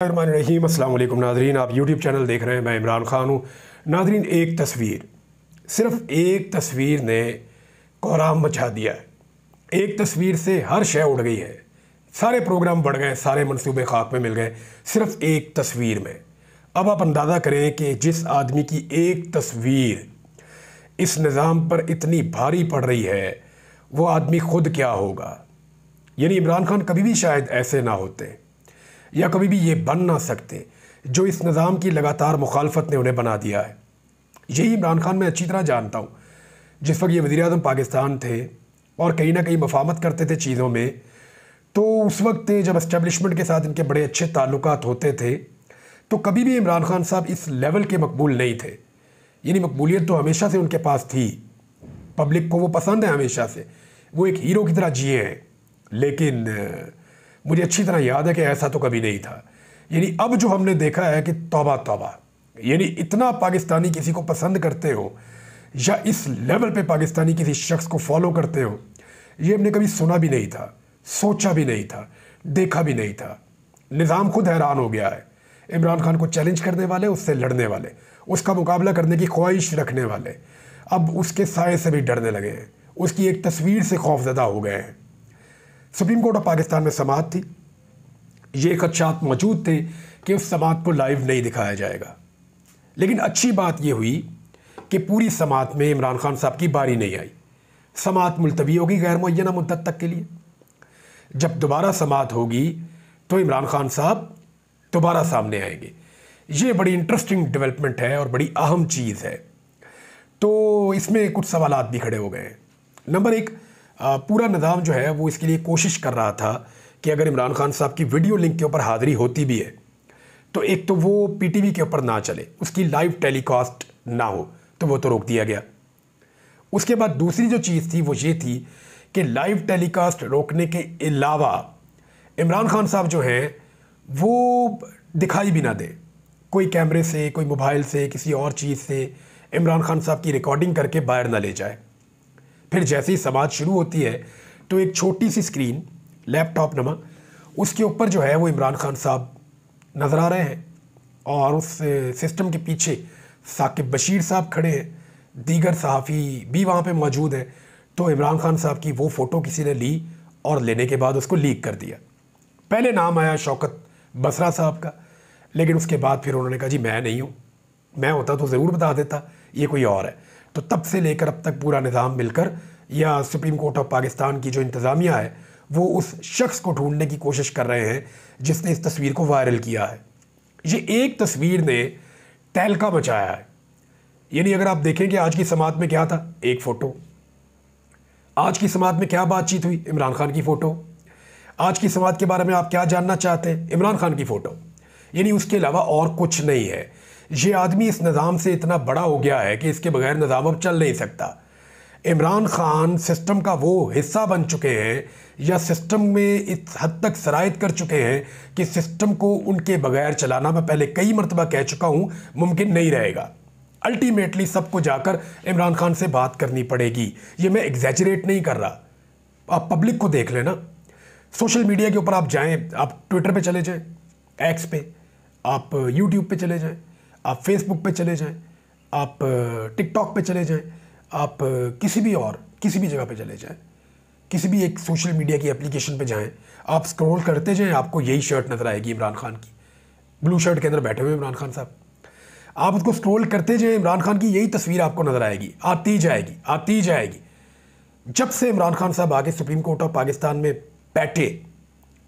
अल्लाम नाजरीन आप YouTube चैनल देख रहे हैं मैं इमरान ख़ान हूँ नाजरीन एक तस्वीर सिर्फ एक तस्वीर ने कोहराम मचा दिया है एक तस्वीर से हर शय उड़ गई है सारे प्रोग्राम बढ़ गए सारे मनसूबे खाक में मिल गए सिर्फ एक तस्वीर में अब आप अंदाज़ा करें कि जिस आदमी की एक तस्वीर इस निज़ाम पर इतनी भारी पड़ रही है वो आदमी खुद क्या होगा यानी इमरान खान कभी भी शायद ऐसे ना होते या कभी भी ये बन ना सकते जो इस निज़ाम की लगातार मुखालफत ने उन्हें बना दिया है यही इमरान खान मैं अच्छी तरह जानता हूँ जिस वक्त ये वज़ी अजम पाकिस्तान थे और कहीं ना कहीं मफामत करते थे चीज़ों में तो उस वक्त जब इस्टबलिशमेंट के साथ इनके बड़े अच्छे ताल्लुक होते थे तो कभी भी इमरान खान साहब इस लेवल के मकबूल नहीं थे यानी मकबूलियत तो हमेशा से उनके पास थी पब्लिक को वो पसंद है हमेशा से वो एक हीरो की तरह जिए हैं लेकिन मुझे अच्छी तरह याद है कि ऐसा तो कभी नहीं था यानी अब जो हमने देखा है कि तोबा तोबा यानी इतना पाकिस्तानी किसी को पसंद करते हो या इस लेवल पे पाकिस्तानी किसी शख्स को फॉलो करते हो ये हमने कभी सुना भी नहीं था सोचा भी नहीं था देखा भी नहीं था निज़ाम खुद हैरान हो गया है इमरान खान को चैलेंज करने वाले उससे लड़ने वाले उसका मुकाबला करने की ख्वाहिश रखने वाले अब उसके साय से भी डरने लगे हैं उसकी एक तस्वीर से खौफजदा हो गए हैं सुप्रीम कोर्ट ऑफ पाकिस्तान में समात थी ये खदशात मौजूद थे कि उस समात को लाइव नहीं दिखाया जाएगा लेकिन अच्छी बात यह हुई कि पूरी समात में इमरान खान साहब की बारी नहीं आई समात मुलतवी होगी गैर मुना मुद्दत तक के लिए जब दोबारा समात होगी तो इमरान खान साहब दोबारा सामने आएंगे ये बड़ी इंटरेस्टिंग डेवलपमेंट है और बड़ी अहम चीज़ है तो इसमें कुछ सवाल भी खड़े हो गए हैं नंबर एक पूरा निज़ाम जो है वो इसके लिए कोशिश कर रहा था कि अगर इमरान खान साहब की वीडियो लिंक के ऊपर हाज़िरी होती भी है तो एक तो वो पीटीवी के ऊपर ना चले उसकी लाइव टेलीकास्ट ना हो तो वो तो रोक दिया गया उसके बाद दूसरी जो चीज़ थी वो ये थी कि लाइव टेलीकास्ट रोकने के अलावा इमरान खान साहब जो हैं वो दिखाई भी ना दें कोई कैमरे से कोई मोबाइल से किसी और चीज़ से इमरान खान साहब की रिकॉर्डिंग करके बाहर ना ले जाए फिर जैसे ही समाज शुरू होती है तो एक छोटी सी स्क्रीन लैपटॉप नमा उसके ऊपर जो है वो इमरान खान साहब नज़र आ रहे हैं और उस सिस्टम के पीछे साकिब बशीर साहब खड़े हैं दीगर सहाफ़ी भी वहाँ पे मौजूद हैं तो इमरान खान साहब की वो फ़ोटो किसी ने ली और लेने के बाद उसको लीक कर दिया पहले नाम आया शौकत बसरा साहब का लेकिन उसके बाद फिर उन्होंने कहा जी मैं नहीं हूँ मैं होता तो ज़रूर बता देता ये कोई और है तो तब से लेकर अब तक पूरा निज़ाम मिलकर या सुप्रीम कोर्ट ऑफ पाकिस्तान की जो इंतज़ामिया है वो उस शख्स को ढूंढने की कोशिश कर रहे हैं जिसने इस तस्वीर को वायरल किया है ये एक तस्वीर ने तहलका मचाया है यानी अगर आप देखें कि आज की समात में क्या था एक फ़ोटो आज की समात में क्या बातचीत हुई इमरान खान की फ़ोटो आज की समात के बारे में आप क्या जानना चाहते हैं इमरान खान की फ़ोटो यानी उसके अलावा और कुछ नहीं है ये आदमी इस निज़ाम से इतना बड़ा हो गया है कि इसके बगैर निज़ाम अब चल नहीं सकता इमरान खान सिस्टम का वो हिस्सा बन चुके हैं या सिस्टम में इस हद तक शराइत कर चुके हैं कि सिस्टम को उनके बगैर चलाना मैं पहले कई मरतबा कह चुका हूँ मुमकिन नहीं रहेगा अल्टीमेटली सबको जाकर इमरान खान से बात करनी पड़ेगी ये मैं एग्जैचरेट नहीं कर रहा आप पब्लिक को देख लेना सोशल मीडिया के ऊपर आप जाएं आप ट्विटर पे चले जाएं एक्स पे आप यूट्यूब पे चले जाएं आप फेसबुक पे चले जाएं आप टिकटॉक पे चले जाएं आप किसी भी और किसी भी जगह पे चले जाएं किसी भी एक सोशल मीडिया की एप्लीकेशन पे जाएं आप स्क्रॉल करते जाएं आपको यही शर्ट नज़र आएगी इमरान खान की ब्लू शर्ट के अंदर बैठे हुए इमरान खान साहब आप उसको स्क्रॉल करते जाएं इमरान खान की यही तस्वीर आपको नज़र आएगी आती जाएगी आती जाएगी जब से इमरान खान साहब आगे सुप्रीम कोर्ट ऑफ पाकिस्तान में बैठे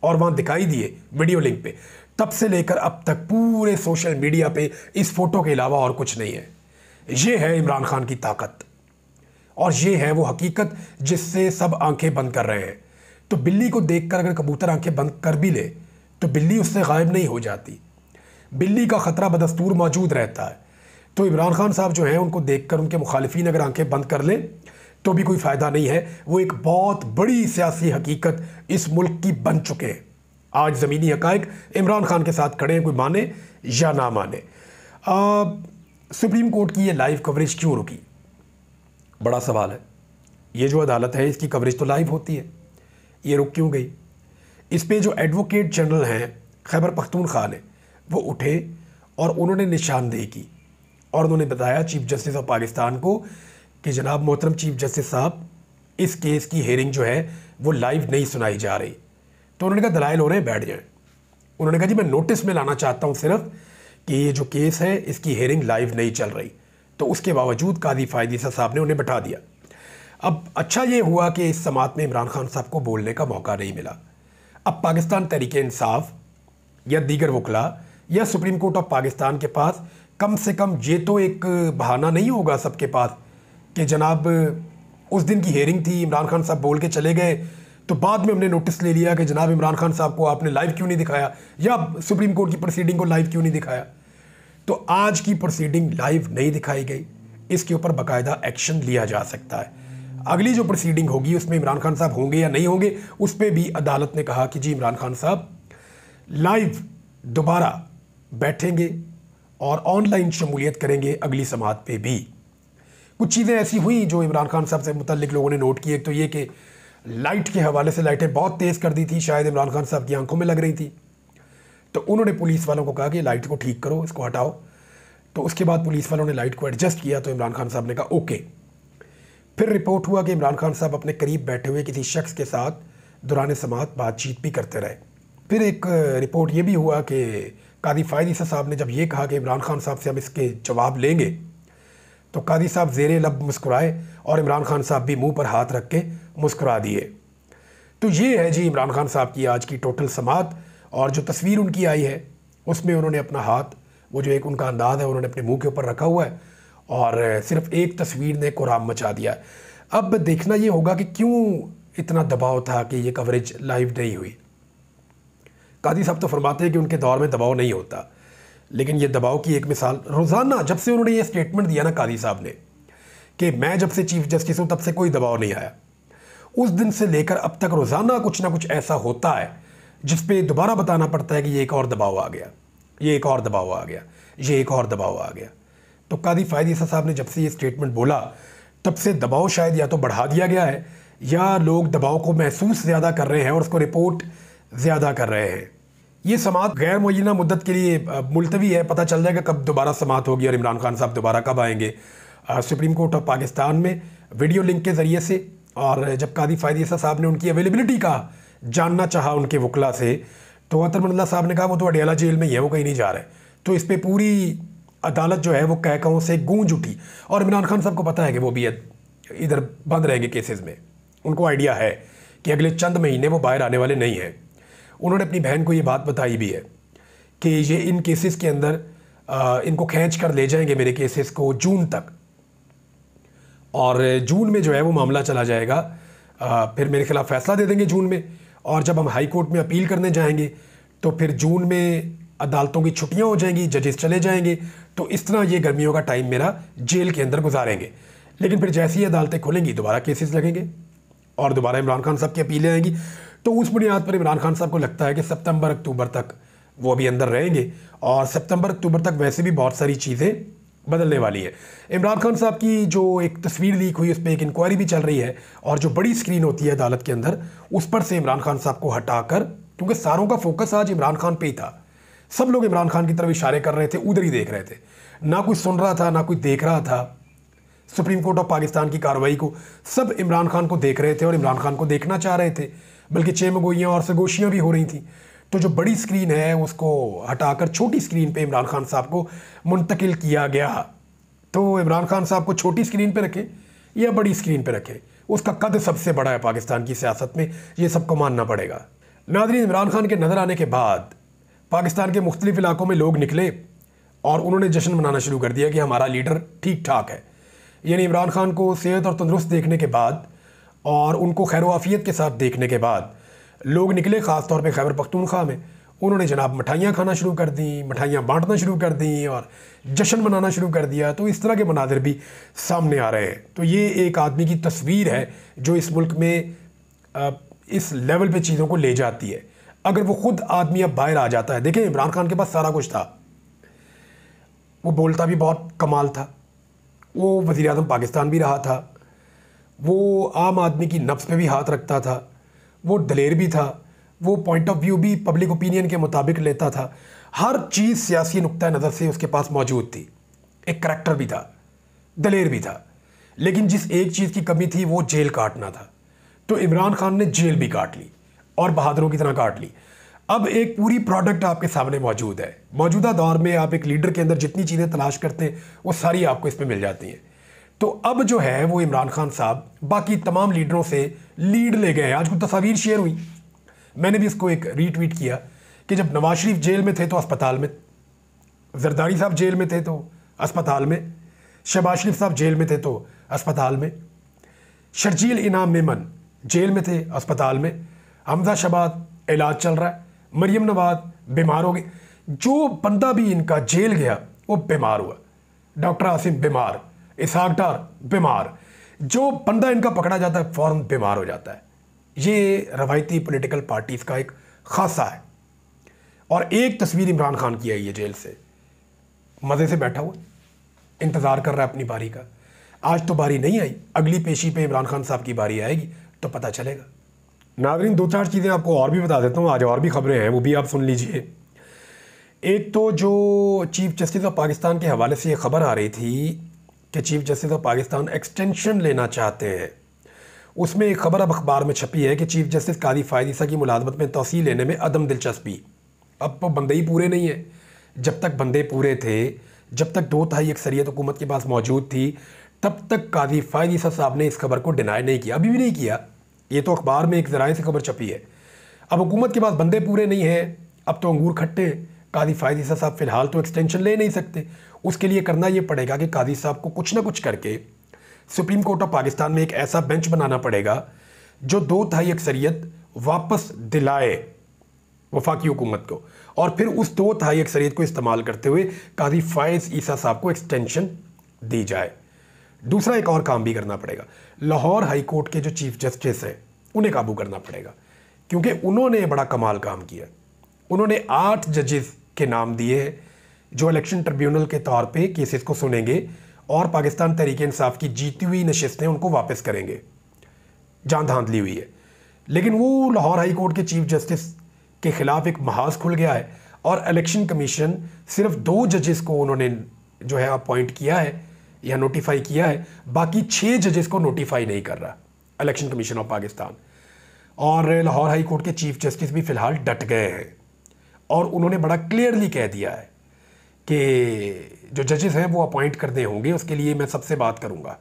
और वहाँ दिखाई दिए वीडियो लिंक पे तब से लेकर अब तक पूरे सोशल मीडिया पे इस फोटो के अलावा और कुछ नहीं है ये है इमरान खान की ताकत और ये है वो हकीकत जिससे सब आंखें बंद कर रहे हैं तो बिल्ली को देखकर अगर कबूतर आंखें बंद कर भी ले तो बिल्ली उससे गायब नहीं हो जाती बिल्ली का ख़तरा बदस्तूर मौजूद रहता है तो इमरान खान साहब जो हैं उनको देखकर उनके मुखालफी अगर आंखें बंद कर लें तो भी कोई फ़ायदा नहीं है वो एक बहुत बड़ी सियासी हकीकत इस मुल्क की बन चुके हैं आज ज़मीनी हक़ इमरान खान के साथ खड़े हैं कोई माने या ना माने आ, सुप्रीम कोर्ट की ये लाइव कवरेज क्यों रुकी बड़ा सवाल है ये जो अदालत है इसकी कवरेज तो लाइव होती है ये रुक क्यों गई इस पर जो एडवोकेट जनरल हैं खैबर खान है वो उठे और उन्होंने निशानदेही की और उन्होंने बताया चीफ जस्टिस ऑफ पाकिस्तान को कि जनाब मोहतरम चीफ जस्टिस साहब इस केस की हेयरिंग जो है वो लाइव नहीं सुनाई जा रही तो उन्होंने कहा दलाइल हो रहे हैं बैठ जाए उन्होंने कहा जी मैं नोटिस में लाना चाहता हूँ सिर्फ कि ये जो केस है इसकी हेयरिंग लाइव नहीं चल रही तो उसके बावजूद काजी फायदीसा साहब ने उन्हें बैठा दिया अब अच्छा ये हुआ कि इस समात में इमरान खान साहब को बोलने का मौका नहीं मिला अब पाकिस्तान तरीके इंसाफ या दीगर वकला या सुप्रीम कोर्ट ऑफ पाकिस्तान के पास कम से कम ये तो एक बहाना नहीं होगा सबके पास कि जनाब उस दिन की हेयरिंग थी इमरान खान साहब बोल के चले गए तो बाद में हमने नोटिस ले लिया कि जनाब इमरान खान साहब को आपने लाइव क्यों नहीं दिखाया या सुप्रीम कोर्ट की प्रोसीडिंग को लाइव क्यों नहीं दिखाया तो आज की प्रोसीडिंग लाइव नहीं दिखाई गई इसके ऊपर बाकायदा एक्शन लिया जा सकता है अगली जो प्रोसीडिंग होगी उसमें इमरान खान साहब होंगे या नहीं होंगे उस पर भी अदालत ने कहा कि जी इमरान खान साहब लाइव दोबारा बैठेंगे और ऑनलाइन शमूलियत करेंगे अगली समात पे भी कुछ चीज़ें ऐसी हुई जो इमरान खान साहब से मुतलिक लोगों ने नोट किए एक तो ये कि लाइट के हवाले से लाइटें बहुत तेज़ कर दी थी शायद इमरान खान साहब की आंखों में लग रही थी तो उन्होंने पुलिस वालों को कहा कि लाइट को ठीक करो इसको हटाओ तो उसके बाद पुलिस वालों ने लाइट को एडजस्ट किया तो इमरान खान साहब ने कहा ओके फिर रिपोर्ट हुआ कि इमरान खान साहब अपने करीब बैठे हुए किसी शख्स के साथ दुरान समात बातचीत भी करते रहे फिर एक रिपोर्ट ये भी हुआ कि कादी फायदी साहब ने जब ये कहा कि इमरान खान साहब से हम इसके जवाब लेंगे तो कादी साहब जेर लब मुस्कुराए और इमरान खान साहब भी मुंह पर हाथ रख के मुस्करा दिए तो ये है जी इमरान खान साहब की आज की टोटल समात और जो तस्वीर उनकी आई है उसमें उन्होंने अपना हाथ वो जो एक उनका अंदाज है उन्होंने अपने मुंह के ऊपर रखा हुआ है और सिर्फ एक तस्वीर ने कोराम मचा दिया है अब देखना ये होगा कि क्यों इतना दबाव था कि ये कवरेज लाइव नहीं हुई कादी साहब तो फरमाते हैं कि उनके दौर में दबाव नहीं होता लेकिन ये दबाव की एक मिसाल रोज़ाना जब से उन्होंने ये स्टेटमेंट दिया ना कादी साहब ने कि मैं जब से चीफ जस्टिस हूँ तब से कोई दबाव नहीं आया उस दिन से लेकर अब तक रोज़ाना कुछ ना कुछ ऐसा होता है जिस पे दोबारा बताना पड़ता है कि ये एक और दबाव आ गया ये एक और दबाव आ गया ये एक और दबाव आ गया तो कादी फ़ायदी साहब ने जब से ये स्टेटमेंट बोला तब से दबाव शायद या तो बढ़ा दिया गया है या लोग दबाव को महसूस ज़्यादा कर रहे हैं और उसको रिपोर्ट ज़्यादा कर रहे हैं ये समात गैर मुना मुद्दत के लिए मुलतवी है पता चल जाएगा कब दोबारा समात होगी और इमरान खान साहब दोबारा कब आएंगे सुप्रीम कोर्ट ऑफ पाकिस्तान में वीडियो लिंक के ज़रिए से और जब कादी फ़ायदी साहब ने उनकी अवेलेबिलिटी का जानना चाहा उनके वकला से तो अतर मंडला साहब ने कहा वो तो अडियाला जेल में ही है वो कहीं नहीं जा रहे तो इस पर पूरी अदालत जो है वो कहकाओं से गूंज उठी और इमरान खान साहब को पता है कि वो भी इधर बंद रहेंगे केसेस में उनको आइडिया है कि अगले चंद महीने वो बाहर आने वाले नहीं हैं उन्होंने अपनी बहन को ये बात बताई भी है कि ये इन केसेस के अंदर आ, इनको खींच कर ले जाएंगे मेरे केसेस को जून तक और जून में जो है वो मामला चला जाएगा आ, फिर मेरे खिलाफ फैसला दे देंगे जून में और जब हम हाई कोर्ट में अपील करने जाएंगे तो फिर जून में अदालतों की छुट्टियां हो जाएंगी जजेस चले जाएंगे तो इस तरह ये गर्मियों का टाइम मेरा जेल के अंदर गुजारेंगे लेकिन फिर जैसी ही अदालतें खुलेंगी दोबारा केसेस लगेंगे और दोबारा इमरान खान साहब की अपीलें आएंगी तो उस बुनियाद पर इमरान खान साहब को लगता है कि सितंबर अक्टूबर तक वो अभी अंदर रहेंगे और सितंबर अक्टूबर तक वैसे भी बहुत सारी चीज़ें बदलने हम्म। वाली है इमरान खान साहब की जो एक तस्वीर लीक हुई उस पर एक इंक्वायरी भी चल रही है और जो बड़ी स्क्रीन होती है अदालत के अंदर उस पर से इमरान खान साहब को हटाकर क्योंकि सारों का फोकस आज इमरान खान पे ही था सब लोग इमरान खान की तरफ इशारे कर रहे थे उधर ही देख रहे थे ना कोई सुन रहा था ना कोई देख रहा था सुप्रीम कोर्ट ऑफ पाकिस्तान की कार्रवाई को सब इमरान खान को देख रहे थे और इमरान खान को देखना चाह रहे थे बल्कि चेमगोइयाँ और सगोशियाँ भी हो रही थी तो जो बड़ी स्क्रीन है उसको हटाकर छोटी स्क्रीन पे इमरान खान साहब को मुंतकिल किया गया तो इमरान खान साहब को छोटी स्क्रीन पे रखें या बड़ी स्क्रीन पे रखें उसका कद सबसे बड़ा है पाकिस्तान की सियासत में ये सबको मानना पड़ेगा नादरी इमरान खान के नज़र आने के बाद पाकिस्तान के मुख्तलिफ इलाकों में लोग निकले और उन्होंने जश्न मनाना शुरू कर दिया कि हमारा लीडर ठीक ठाक है यानी इमरान खान को सेहत और तंदरुस्त देखने के बाद और उनको खैर वाफियत के साथ देखने के बाद लोग निकले ख़ास तौर पे खैबर पख्तूनख्वा में उन्होंने जनाब मिठाइयाँ खाना शुरू कर दी मिठाइयाँ बांटना शुरू कर दी और जश्न मनाना शुरू कर दिया तो इस तरह के मनाजिर भी सामने आ रहे हैं तो ये एक आदमी की तस्वीर है जो इस मुल्क में इस लेवल पर चीज़ों को ले जाती है अगर वो ख़ुद आदमी अब बाहर आ जाता है देखें इमरान खान के पास सारा कुछ था वो बोलता भी बहुत कमाल था वो वज़ी पाकिस्तान भी रहा था वो आम आदमी की नफ्स पे भी हाथ रखता था वो दलेर भी था वो पॉइंट ऑफ व्यू भी पब्लिक ओपिनियन के मुताबिक लेता था हर चीज़ सियासी नुक़ नज़र से उसके पास मौजूद थी एक करैक्टर भी था दलेर भी था लेकिन जिस एक चीज़ की कमी थी वो जेल काटना था तो इमरान खान ने जेल भी काट ली और बहादुरों की तरह काट ली अब एक पूरी प्रोडक्ट आपके सामने मौजूद है मौजूदा दौर में आप एक लीडर के अंदर जितनी चीज़ें तलाश करते हैं वो सारी आपको इसमें मिल जाती हैं तो अब जो है वो इमरान खान साहब बाकी तमाम लीडरों से लीड ले गए आज कुछ तस्वीर शेयर हुई मैंने भी इसको एक रीट्वीट किया कि जब नवाज शरीफ जेल में थे तो अस्पताल में जरदारी साहब जेल में थे तो अस्पताल में शहबाज शरीफ साहब जेल में थे तो अस्पताल में शर्जील इनाम मेमन जेल में थे अस्पताल में हमजा शबाद इलाज चल रहा है मरियम नवाज बीमार हो गए जो बंदा भी इनका जेल गया वो बीमार हुआ डॉक्टर आसिम बीमार इसहाक डार बीमार जो बंदा इनका पकड़ा जाता है फ़ौरन बीमार हो जाता है ये रवायती पोलिटिकल पार्टीज़ का एक खासा है और एक तस्वीर इमरान खान की आई है जेल से मज़े से बैठा हुआ इंतज़ार कर रहा है अपनी बारी का आज तो बारी नहीं आई अगली पेशी पे इमरान खान साहब की बारी आएगी तो पता चलेगा नागरिन दो चार चीज़ें आपको और भी बता देता हूँ आज और भी खबरें हैं वो भी आप सुन लीजिए एक तो जो चीफ जस्टिस ऑफ पाकिस्तान के हवाले से ये खबर आ रही थी कि chief justice of Pakistan extension लेना चाहते हैं उसमें एक खबर अब अखबार में छपी है कि चीफ जस्टिस कादी फायदीसा की मुलाजमत में तोसी लेने में अदम दिलचस्पी अब तो बंदे ही पूरे नहीं हैं जब तक बंदे पूरे थे जब तक दो तहाई अक्सरियत हुकूमत के पास मौजूद थी तब तक काजी फायदीसा साहब ने इस खबर को डिनाई नहीं किया अभी भी नहीं किया ये तो अखबार में एक ज़राए से खबर छपी है अब हुकूमत के पास बंदे पूरे नहीं हैं अब तो अंगूर खट्टे काजी फायदीसा साहब फ़िलहाल तो एक्सटेंशन ले नहीं सकते उसके लिए करना ये पड़ेगा कि काजी साहब को कुछ ना कुछ करके सुप्रीम कोर्ट ऑफ पाकिस्तान में एक ऐसा बेंच बनाना पड़ेगा जो दो तिहाई अक्सरियत वापस दिलाए वफाकी हुकूमत को और फिर उस दो तहाई अक्सरियत को इस्तेमाल करते हुए काजी फायज ईसा साहब को एक्सटेंशन दी जाए दूसरा एक और काम भी करना पड़ेगा लाहौर हाई कोर्ट के जो चीफ जस्टिस हैं उन्हें काबू करना पड़ेगा क्योंकि उन्होंने बड़ा कमाल काम किया उन्होंने आठ जजेस के नाम दिए हैं जो इलेक्शन ट्रिब्यूनल के तौर पे केसेस को सुनेंगे और पाकिस्तान तरीके इंसाफ की जीती हुई नशस्तें उनको वापस करेंगे जान धांधली हुई है लेकिन वो लाहौर हाई कोर्ट के चीफ जस्टिस के ख़िलाफ़ एक महाज खुल गया है और इलेक्शन कमीशन सिर्फ दो जजेस को उन्होंने जो है अपॉइंट किया है या नोटिफाई किया है बाकी छः जजेस को नोटिफाई नहीं कर रहा इलेक्शन कमीशन ऑफ पाकिस्तान और लाहौर हाई कोर्ट के चीफ जस्टिस भी फ़िलहाल डट गए हैं और उन्होंने बड़ा क्लियरली कह दिया है कि जो जजेस हैं वो अपॉइंट करने होंगे उसके लिए मैं सबसे बात करूँगा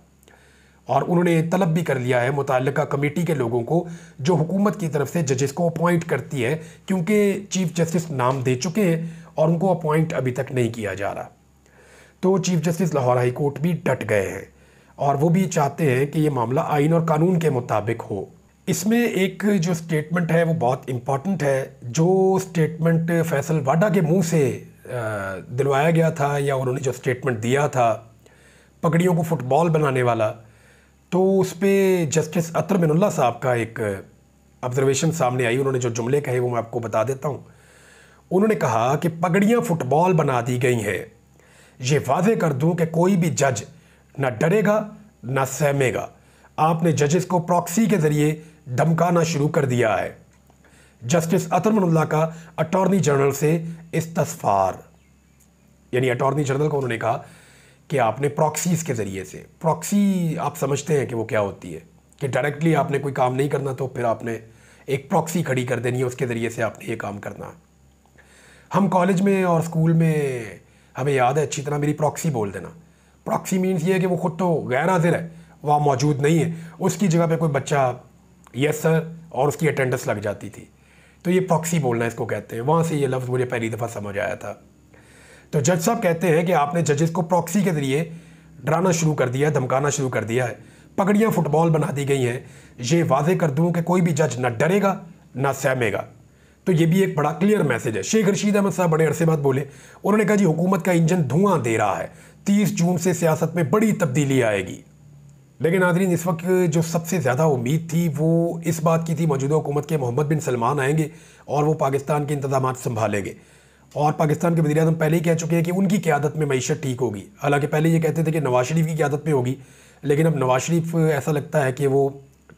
और उन्होंने तलब भी कर लिया है मुतल कमेटी के लोगों को जो हुकूमत की तरफ से जजेस को अपॉइंट करती है क्योंकि चीफ जस्टिस नाम दे चुके हैं और उनको अपॉइंट अभी तक नहीं किया जा रहा तो chief justice Lahore high court भी डट गए हैं और वो भी चाहते हैं कि ये मामला आइन और कानून के मुताबिक हो इसमें एक जो स्टेटमेंट है वो बहुत इम्पॉर्टेंट है जो स्टेटमेंट फैसल वाडा के मुंह से दिलवाया गया था या उन्होंने जो स्टेटमेंट दिया था पगड़ियों को फुटबॉल बनाने वाला तो उस पर जस्टिस अतर मिनुल्ला साहब का एक ऑब्जर्वेशन सामने आई उन्होंने जो जुमले कहे वो मैं आपको बता देता हूँ उन्होंने कहा कि पगड़ियाँ फुटबॉल बना दी गई हैं ये वाजे कर दूँ कि कोई भी जज ना डरेगा ना सहमेगा आपने जजेस को प्रॉक्सी के ज़रिए धमकाना शुरू कर दिया है जस्टिस अतर मनुल्ला का अटॉर्नी जनरल से इस्तफार यानी अटॉर्नी जनरल को उन्होंने कहा कि आपने प्रॉक्सीज़ के ज़रिए से प्रॉक्सी आप समझते हैं कि वो क्या होती है कि डायरेक्टली आपने कोई काम नहीं करना तो फिर आपने एक प्रॉक्सी खड़ी कर देनी है उसके ज़रिए से आपने ये काम करना हम कॉलेज में और स्कूल में हमें याद है अच्छी तरह मेरी प्रॉक्सी बोल देना प्रॉक्सी मीन्स ये है कि वो खुद तो गैर हाजिर है वहाँ मौजूद नहीं है उसकी जगह पे कोई बच्चा यस सर और उसकी अटेंडेंस लग जाती थी तो ये प्रॉक्सी बोलना इसको कहते हैं वहाँ से ये लफ्ज़ मुझे पहली दफ़ा समझ आया था तो जज साहब कहते हैं कि आपने जजेस को प्रॉक्सी के ज़रिए डराना शुरू कर दिया धमकाना शुरू कर दिया है पगड़ियाँ फुटबॉल बना दी गई हैं ये वाजे कर दूँ कि कोई भी जज ना डरेगा ना सहमेगा तो ये भी एक बड़ा क्लियर मैसेज है शेख रशीद अहमद साहब बड़े अरसे बाद बोले उन्होंने कहा जी हुकूमत का इंजन धुआं दे रहा है तीस जून से सियासत में बड़ी तब्दीली आएगी लेकिन नाजरीन इस वक्त जो सबसे ज़्यादा उम्मीद थी वो इस बात की थी मौजूदा हुकूमत के मोहम्मद बिन सलमान आएंगे और वो पाकिस्तान के इंतजाम संभालेंगे और पाकिस्तान के वजीर अजम पहले ही कह चुके हैं कि उनकी क्यादत में मीशत ठीक होगी हालांकि पहले ये कहते थे कि नवाज शरीफ की क्यादत में होगी लेकिन अब नवाज शरीफ ऐसा लगता है कि वो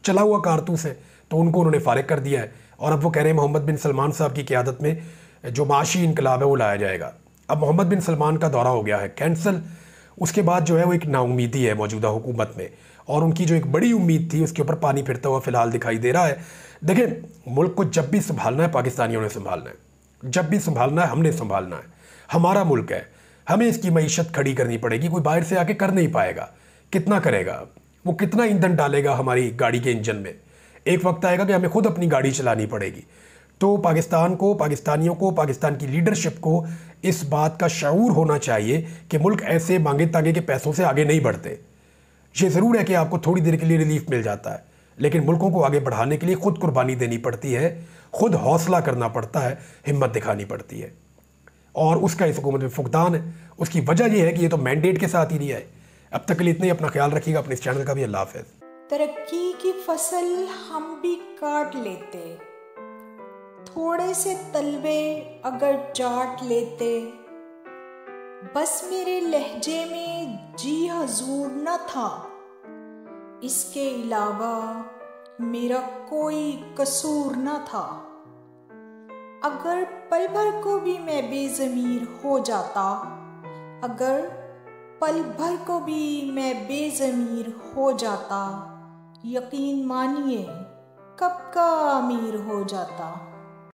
चला हुआ कारतूस है तो उनको उन्होंने फारग कर दिया है और अब वो कह रहे हैं मोहम्मद बिन सलमान साहब की क्यादत में जो माशी इनकलाब है वो लाया जाएगा अब मोहम्मद बिन सलमान का दौरा हो गया है कैंसल उसके बाद जो है वो एक नाउमीदी है मौजूदा हुकूमत में और उनकी जो एक बड़ी उम्मीद थी उसके ऊपर पानी फिरता हुआ फिलहाल दिखाई दे रहा है देखें मुल्क को जब भी संभालना है पाकिस्तानियों ने संभालना है जब भी संभालना है हमने संभालना है हमारा मुल्क है हमें इसकी मीशत खड़ी करनी पड़ेगी कोई बाहर से आके कर नहीं पाएगा कितना करेगा वो कितना ईंधन डालेगा हमारी गाड़ी के इंजन में एक वक्त आएगा कि हमें खुद अपनी गाड़ी चलानी पड़ेगी तो पाकिस्तान को पाकिस्तानियों को पाकिस्तान की लीडरशिप को इस बात का शूर होना चाहिए कि मुल्क ऐसे मांगे तांगे के पैसों से आगे नहीं बढ़ते ये ज़रूर है कि आपको थोड़ी देर के लिए रिलीफ मिल जाता है लेकिन मुल्कों को आगे बढ़ाने के लिए खुद कुर्बानी देनी पड़ती है खुद हौसला करना पड़ता है हिम्मत दिखानी पड़ती है और उसका इस हुकूमत में फुकदान है उसकी वजह यह है कि ये तो मैंडेट के साथ ही नहीं आए अब तक के लिए इतना ही अपना ख्याल रखिएगा अपने इस चैनल का भी अल्लाह हाफिज तरक्की की फसल हम भी काट लेते थोड़े से तलबे अगर चाट लेते बस मेरे लहजे में जी हजूर न था इसके अलावा मेरा कोई कसूर न था अगर पल भर को भी मैं बेज़मीर हो जाता अगर पल भर को भी मैं बेज़मीर हो जाता यकीन मानिए कब का अमीर हो जाता